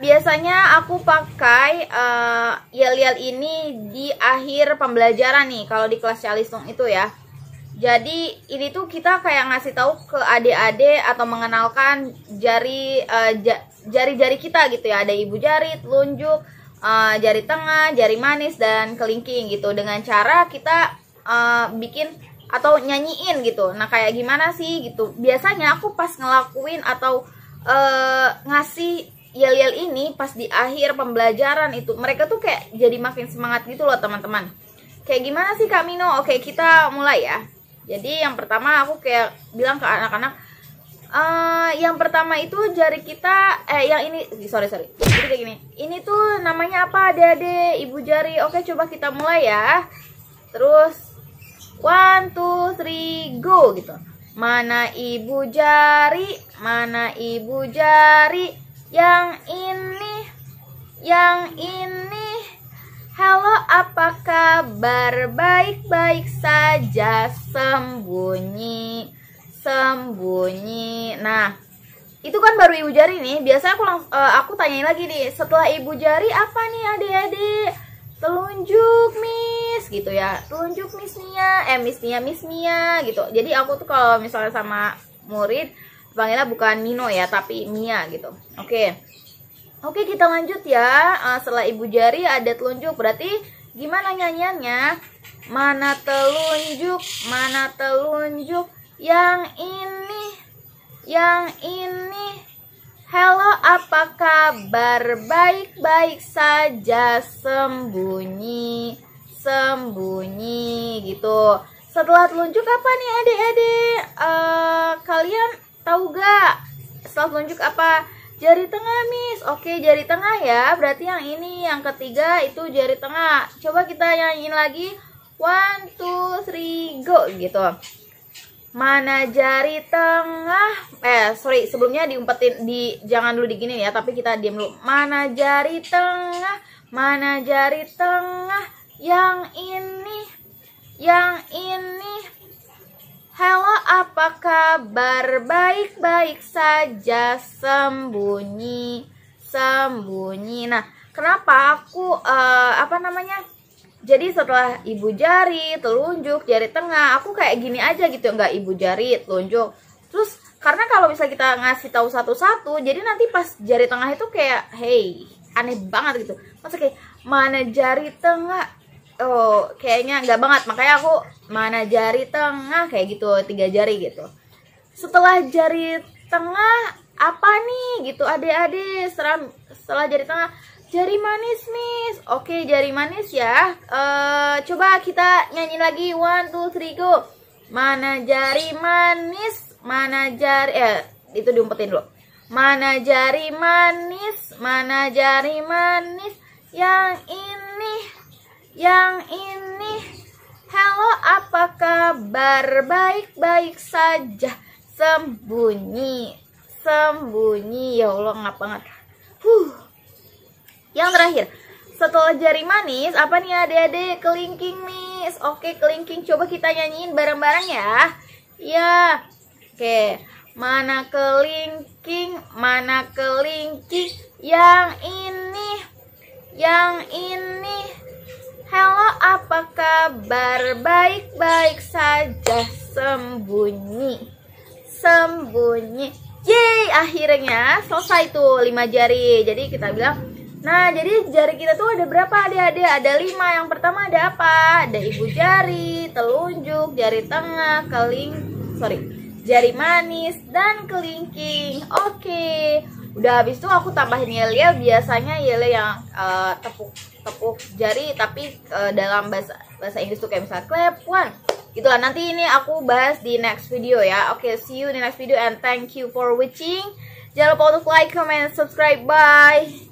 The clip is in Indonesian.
Biasanya aku pakai uh, yel-yel ini di akhir pembelajaran nih kalau di kelas Calistung itu ya. Jadi ini tuh kita kayak ngasih tahu ke adik-adik atau mengenalkan jari eh, jari jari-jari kita gitu ya. Ada ibu jari, telunjuk, uh, jari tengah, jari manis dan kelingking gitu dengan cara kita uh, bikin atau nyanyiin gitu. Nah, kayak gimana sih gitu. Biasanya aku pas ngelakuin atau uh, ngasih yel-yel ini pas di akhir pembelajaran itu mereka tuh kayak jadi makin semangat gitu loh teman-teman kayak gimana sih Kamino oke kita mulai ya jadi yang pertama aku kayak bilang ke anak-anak uh, yang pertama itu jari kita eh yang ini sorry sorry jadi kayak gini ini tuh namanya apa adek-adek? ibu jari oke coba kita mulai ya terus one two three go gitu mana ibu jari mana ibu jari yang ini yang ini Halo apa kabar baik-baik saja sembunyi sembunyi Nah itu kan baru ibu jari nih biasanya aku langsung, uh, eh, aku tanyain lagi nih setelah ibu jari apa nih adik-adik telunjuk miss gitu ya telunjuk miss Nia eh miss Nia miss Nia gitu jadi aku tuh kalau misalnya sama murid panggilnya bukan Nino ya tapi Mia gitu oke okay. oke okay, kita lanjut ya uh, setelah ibu jari ada telunjuk berarti gimana nyanyiannya mana telunjuk mana telunjuk yang ini yang ini Halo, apa kabar? Baik-baik saja, sembunyi, sembunyi gitu. Setelah telunjuk apa nih adik-adik? Uh, kalian Tahu gak? setelah telunjuk apa? Jari tengah, Miss. Oke, jari tengah ya. Berarti yang ini, yang ketiga itu jari tengah. Coba kita nyanyiin lagi. One, two, three, go gitu. Mana jari tengah? Eh, sorry, sebelumnya diumpetin di jangan dulu digini ya, tapi kita diam dulu. Mana jari tengah? Mana jari tengah? Yang ini, yang ini, Halo, apa kabar? Baik-baik saja, sembunyi, sembunyi. Nah, kenapa aku uh, apa namanya? Jadi setelah ibu jari, telunjuk, jari tengah, aku kayak gini aja gitu, nggak ibu jari, telunjuk. Terus karena kalau bisa kita ngasih tahu satu-satu, jadi nanti pas jari tengah itu kayak, hey, aneh banget gitu. Masuk kayak mana jari tengah oh kayaknya nggak banget makanya aku mana jari tengah kayak gitu tiga jari gitu setelah jari tengah apa nih gitu adik-adik setelah, setelah jari tengah jari manis miss oke jari manis ya uh, coba kita nyanyi lagi one two three go mana jari manis mana jari eh itu diumpetin dulu mana jari manis mana jari manis yang ini yang ini Halo apa kabar baik-baik saja sembunyi sembunyi ya Allah ngapa banget huh. yang terakhir setelah jari manis apa nih adik-adik kelingking miss oke kelingking coba kita nyanyiin bareng-bareng ya ya oke mana kelingking mana kelingking yang ini yang ini kabar baik-baik saja sembunyi sembunyi yeay akhirnya selesai tuh 5 jari jadi kita bilang nah jadi jari kita tuh ada berapa adik-adik ada 5 yang pertama ada apa ada ibu jari telunjuk jari tengah keling sorry jari manis dan kelingking oke okay. udah habis tuh aku tambahin yel yel biasanya yel yang uh, tepuk tepuk jari tapi uh, dalam bahasa bahasa Inggris tuh kayak misalnya clap one gitu nanti ini aku bahas di next video ya oke okay, see you di next video and thank you for watching jangan lupa untuk like comment subscribe bye